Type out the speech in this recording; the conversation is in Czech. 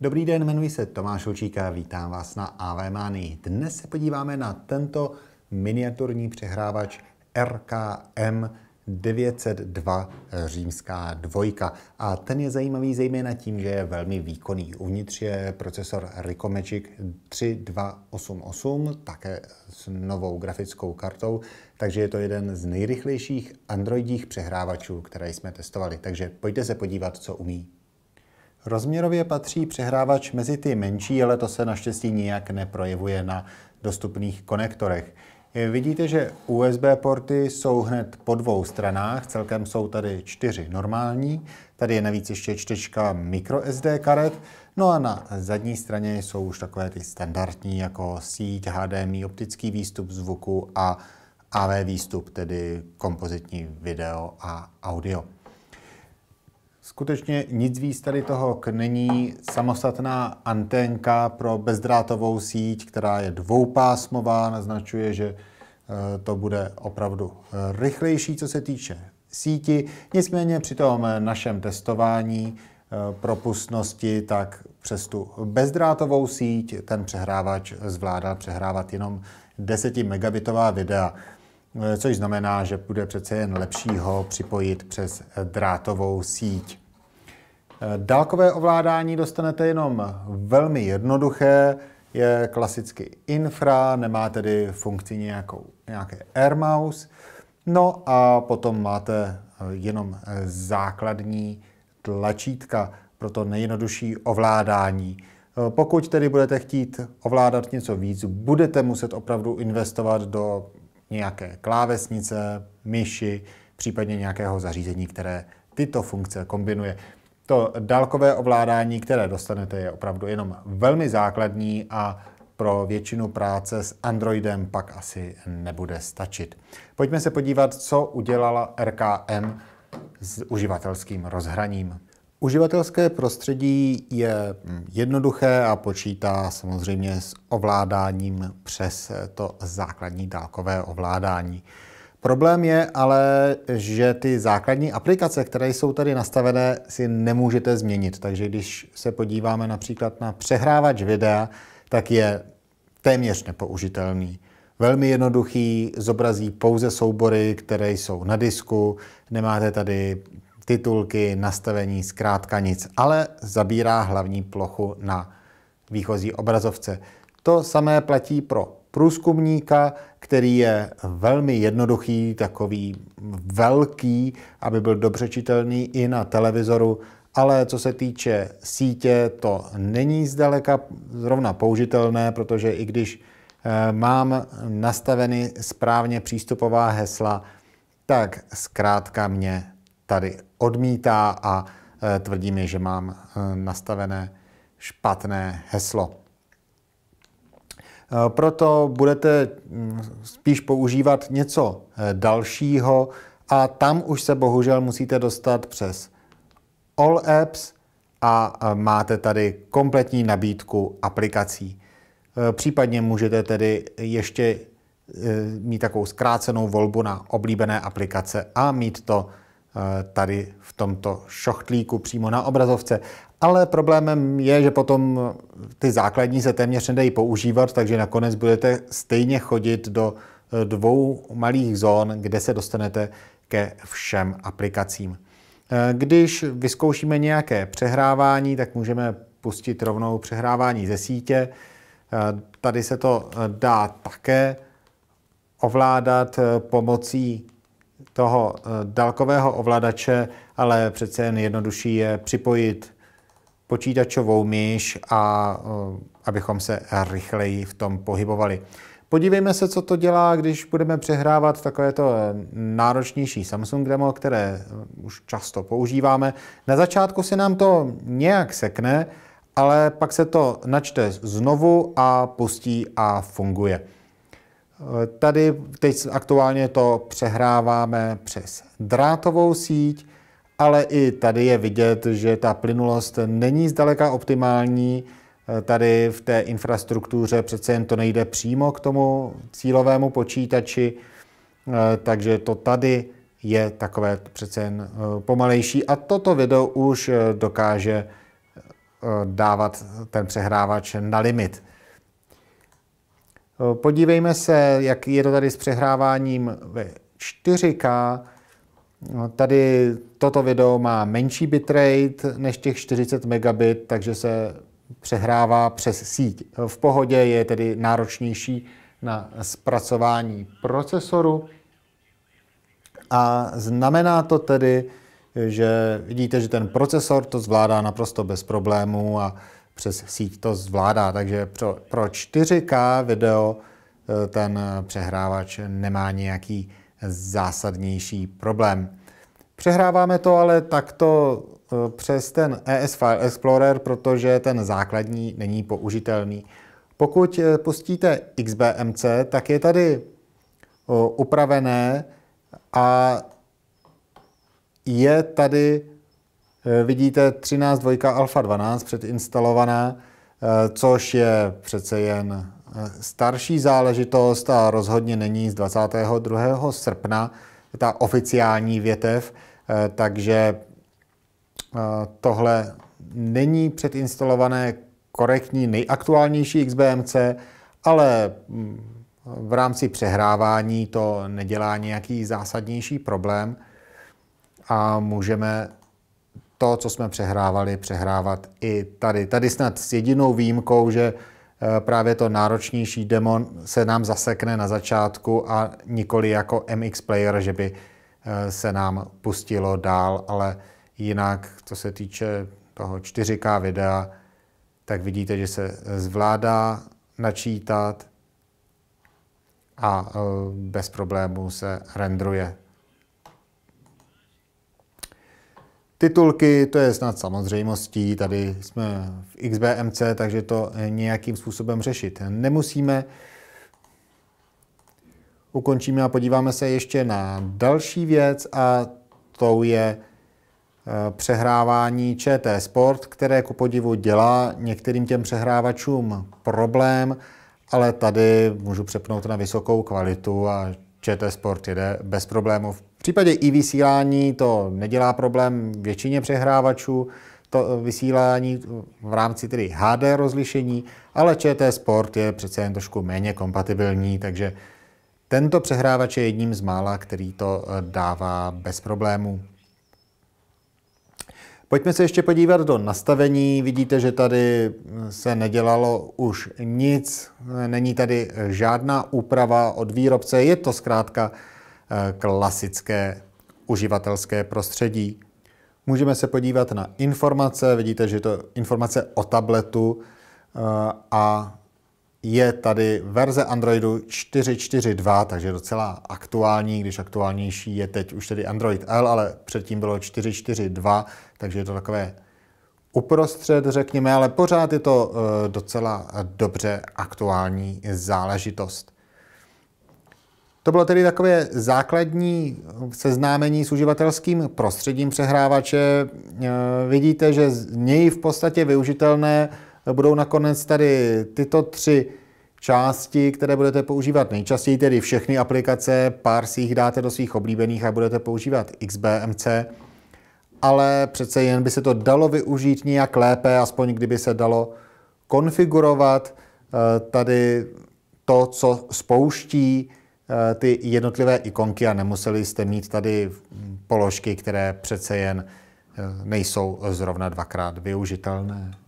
Dobrý den, jmenuji se Tomáš Očíka, vítám vás na AV Manii. Dnes se podíváme na tento miniaturní přehrávač RKM 902 římská dvojka. A ten je zajímavý zejména tím, že je velmi výkonný. Uvnitř je procesor Magic 3288, také s novou grafickou kartou, takže je to jeden z nejrychlejších androidích přehrávačů, které jsme testovali. Takže pojďte se podívat, co umí. Rozměrově patří přehrávač mezi ty menší, ale to se naštěstí nijak neprojevuje na dostupných konektorech. Vidíte, že USB porty jsou hned po dvou stranách, celkem jsou tady čtyři normální, tady je navíc ještě čtečka microSD karet, no a na zadní straně jsou už takové ty standardní jako síť, HDMI, optický výstup zvuku a AV výstup, tedy kompozitní video a audio. Skutečně nic víc tady toho k není. Samostatná anténka pro bezdrátovou síť, která je dvoupásmová, naznačuje, že eh, to bude opravdu eh, rychlejší, co se týče síti. Nicméně při tom eh, našem testování propustnosti, tak přes tu bezdrátovou síť ten přehrávač zvládá přehrávat jenom 10 megabitová videa. Eh, což znamená, že bude přece jen lepší ho připojit přes drátovou síť. Eh, dálkové ovládání dostanete jenom velmi jednoduché, je klasicky infra, nemá tedy funkci nějakou, nějaké air mouse. No a potom máte eh, jenom základní tlačítka pro to nejjednodušší ovládání. Pokud tedy budete chtít ovládat něco víc, budete muset opravdu investovat do nějaké klávesnice, myši, případně nějakého zařízení, které tyto funkce kombinuje. To dálkové ovládání, které dostanete, je opravdu jenom velmi základní a pro většinu práce s Androidem pak asi nebude stačit. Pojďme se podívat, co udělala RKM s uživatelským rozhraním. Uživatelské prostředí je jednoduché a počítá samozřejmě s ovládáním přes to základní dálkové ovládání. Problém je ale, že ty základní aplikace, které jsou tady nastavené, si nemůžete změnit. Takže když se podíváme například na přehrávač videa, tak je téměř nepoužitelný. Velmi jednoduchý, zobrazí pouze soubory, které jsou na disku, nemáte tady titulky, nastavení, zkrátka nic, ale zabírá hlavní plochu na výchozí obrazovce. To samé platí pro průzkumníka, který je velmi jednoduchý, takový velký, aby byl dobře čitelný i na televizoru, ale co se týče sítě, to není zdaleka zrovna použitelné, protože i když eh, mám nastaveny správně přístupová hesla, tak zkrátka mě tady odmítá a eh, tvrdí mi, že mám eh, nastavené špatné heslo. Eh, proto budete mm, spíš používat něco dalšího a tam už se bohužel musíte dostat přes All Apps a máte tady kompletní nabídku aplikací. Případně můžete tedy ještě mít takovou zkrácenou volbu na oblíbené aplikace a mít to Eh, tady v tomto šochtlíku přímo na obrazovce. Ale problémem je, že potom ty základní se téměř nedají používat, takže nakonec budete stejně chodit do eh, dvou malých zón, kde se dostanete ke všem aplikacím. Eh, když vyzkoušíme nějaké přehrávání, tak můžeme pustit rovnou přehrávání ze sítě. Tady se to dá také ovládat pomocí toho eh, dálkového ovladače, ale přece jen jednodušší je připojit počítačovou myš a eh, abychom se rychleji v tom pohybovali. Podívejme se, co to dělá, když budeme přehrávat takovéto eh, náročnější Samsung demo, které už často používáme. Na začátku se nám to nějak sekne, ale pak se to načte znovu a pustí a funguje. Tady teď aktuálně to přehráváme přes drátovou síť, ale i tady je vidět, že ta plynulost není zdaleka optimální. Tady v té infrastruktuře přece jen to nejde přímo k tomu cílovému počítači, takže to tady je takové přece jen eh, pomalejší a toto video už eh, dokáže eh, dávat ten přehrávač na limit. Podívejme se, jak je to tady s přehráváním ve 4K. No, tady toto video má menší bitrate než těch 40 megabit, takže se přehrává přes síť. V pohodě je tedy náročnější na zpracování procesoru. A znamená to tedy, že vidíte, že ten procesor to zvládá naprosto bez problémů a přes síť to zvládá. Takže pro, pro 4K video eh, ten přehrávač nemá nějaký zásadnější problém. Přehráváme to ale takto eh, přes ten ES File Explorer, protože ten základní není použitelný. Pokud eh, pustíte XBMC, tak je tady upravené a je tady Eh, vidíte 13.2 Alpha 12 předinstalovaná, eh, což je přece jen eh, starší záležitost a rozhodně není z 22. srpna ta oficiální větev, takže tohle není předinstalované korektní nejaktuálnější XBMC, ale hm, v rámci přehrávání to nedělá nějaký zásadnější problém a můžeme to, co jsme přehrávali, přehrávat i tady. Tady snad s jedinou výjimkou, že eh, právě to náročnější demon se nám zasekne na začátku a nikoli jako MX player, že by eh, se nám pustilo dál, ale jinak, co se týče toho 4K videa, tak vidíte, že se zvládá načítat a eh, bez problémů se rendruje. Titulky, to je snad samozřejmostí, tady jsme v XBMC, takže to nějakým způsobem řešit nemusíme. Ukončíme a podíváme se ještě na další věc a tou je eh, přehrávání ČT Sport, které ku podivu dělá některým těm přehrávačům problém, ale tady můžu přepnout na vysokou kvalitu a ČT Sport jede bez problémů v případě i vysílání to nedělá problém většině přehrávačů, to eh, vysílání eh, v rámci tedy HD rozlišení, ale ČT Sport je přece jen trošku méně kompatibilní, takže tento přehrávač je jedním z mála, který to eh, dává bez problémů. Pojďme se ještě podívat do nastavení. Vidíte, že tady se nedělalo už nic, není tady žádná úprava od výrobce, je to zkrátka Eh, klasické uživatelské prostředí. Můžeme se podívat na informace, vidíte, že je to informace o tabletu eh, a je tady verze Androidu 4.4.2, takže docela aktuální, když aktuálnější je teď už tedy Android L, ale předtím bylo 4.4.2, takže je to takové uprostřed, řekněme, ale pořád je to eh, docela dobře aktuální záležitost. To bylo tedy takové základní seznámení s uživatelským prostředím přehrávače. Eh, vidíte, že z něj v podstatě využitelné budou nakonec tady tyto tři části, které budete používat nejčastěji, tedy všechny aplikace, pár si jich dáte do svých oblíbených a budete používat XBMC, ale přece jen by se to dalo využít nějak lépe, aspoň kdyby se dalo konfigurovat eh, tady to, co spouští Eh, ty jednotlivé ikonky a nemuseli jste mít tady položky, které přece jen eh, nejsou zrovna dvakrát využitelné.